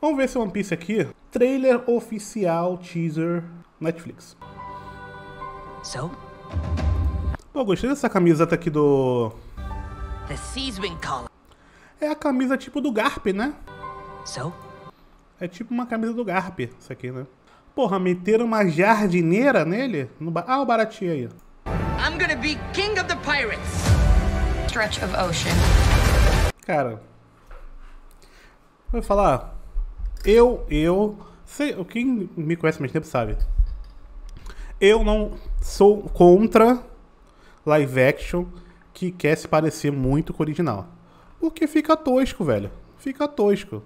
Vamos ver esse One Piece aqui. Trailer oficial, teaser, Netflix. So? Pô, gostei dessa camiseta aqui do... The sea's been calling. É a camisa tipo do Garp, né? So? É tipo uma camisa do Garp, isso aqui, né? Porra, meteram uma jardineira nele? No ba... Ah, o baratinho aí. I'm gonna be king of the pirates. Stretch of ocean. Cara... Vou falar... Eu, eu, sei, quem me conhece mais tempo sabe. Eu não sou contra live action que quer se parecer muito com o original. Porque fica tosco, velho. Fica tosco.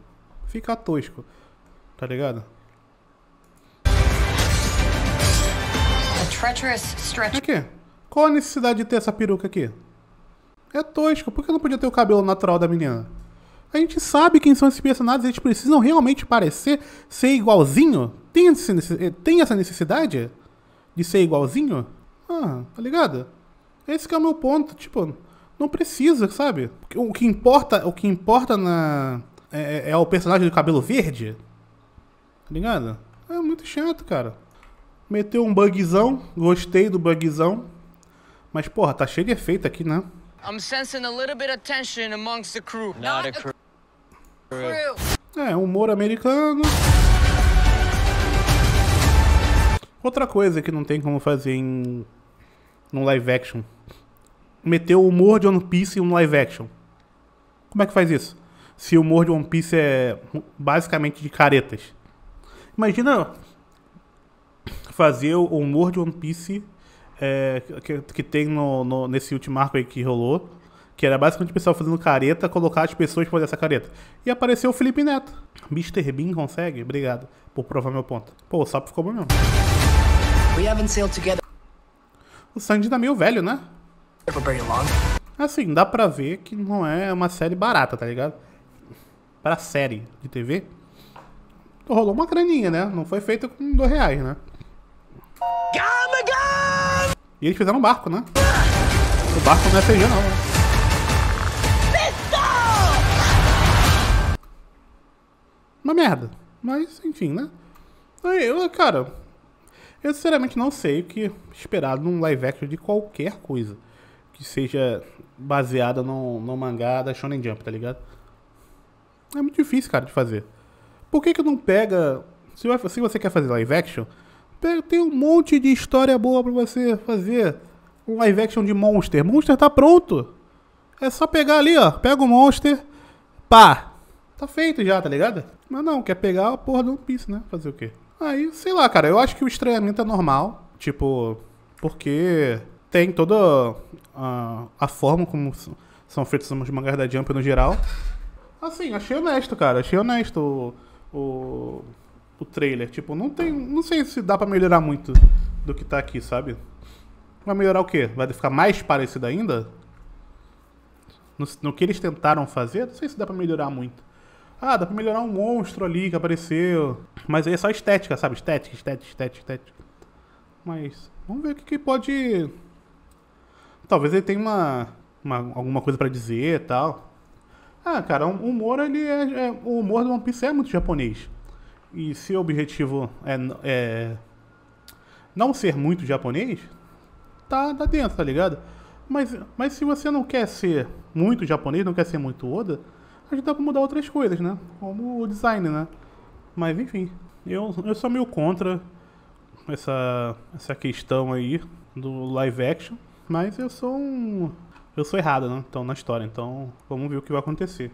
Fica tosco. Tá ligado? É quê? Qual a necessidade de ter essa peruca aqui? É tosco. Por que não podia ter o cabelo natural da menina? A gente sabe quem são esses personagens, eles precisam realmente parecer ser igualzinho? Tem, esse, eh, tem essa necessidade de ser igualzinho? Ah, tá ligado? Esse é o meu ponto, tipo, não precisa, sabe? O que importa, o que importa na é, é, é o personagem do cabelo verde. Tá ligado? É muito chato, cara. Meteu um bugzão, gostei do bugzão. Mas porra, tá cheio de efeito aqui, né? I'm sensing a little bit of tension amongst the crew. Not a crew. É, humor americano. Outra coisa que não tem como fazer em num live action. Meter o humor de One Piece em um live action. Como é que faz isso? Se o humor de One Piece é basicamente de caretas. Imagina fazer o humor de One Piece é, que, que, tem no, no, nesse último arco aí que rolou que era basicamente o pessoal fazendo careta, colocar as pessoas pra fazer essa careta. E apareceu o Felipe Neto. Mr. Bean consegue? Obrigado por provar meu ponto. Pô, o sapo ficou bom mesmo. O Sandy tá é meio velho, né? Assim, dá pra ver que não é uma série barata, tá ligado? Pra série de TV, rolou uma graninha, né? Não foi feita com dois reais, né? E eles fizeram um barco, né? O barco não é feijão, não, né? merda. Mas, enfim, né? Eu, cara, eu sinceramente não sei o que esperar num live action de qualquer coisa que seja baseada no, no mangá da Shonen Jump, tá ligado? É muito difícil, cara, de fazer. Por que que não pega... Se, se você quer fazer live action, pega, tem um monte de história boa pra você fazer um live action de Monster. Monster tá pronto. É só pegar ali, ó. Pega o Monster, pá. Tá feito já, tá ligado? Mas não, quer pegar a porra de One Piece, né? Fazer o quê? Aí, sei lá, cara, eu acho que o estranhamento é normal. Tipo, porque tem toda a, a forma como são feitos os mangás da Jump no geral. Assim, achei honesto, cara. Achei honesto o, o, o trailer. Tipo, não tem. Não sei se dá pra melhorar muito do que tá aqui, sabe? Vai melhorar o quê? Vai ficar mais parecido ainda? No, no que eles tentaram fazer, não sei se dá pra melhorar muito. Ah, dá pra melhorar um monstro ali que apareceu. Mas aí é só estética, sabe? Estética, estética, estética, estética. Mas vamos ver o que, que pode. Talvez ele tenha uma, uma alguma coisa para dizer e tal. Ah, cara, o humor ele é, é, o humor do One Piece é muito japonês. E se o objetivo é, é não ser muito japonês, tá, tá dentro, tá ligado? Mas, mas se você não quer ser muito japonês, não quer ser muito Oda, Acho que dá pra mudar outras coisas, né? Como o design, né? Mas enfim, eu, eu sou meio contra essa, essa questão aí do live action, mas eu sou um. Eu sou errado, né? Então, na história. Então, vamos ver o que vai acontecer.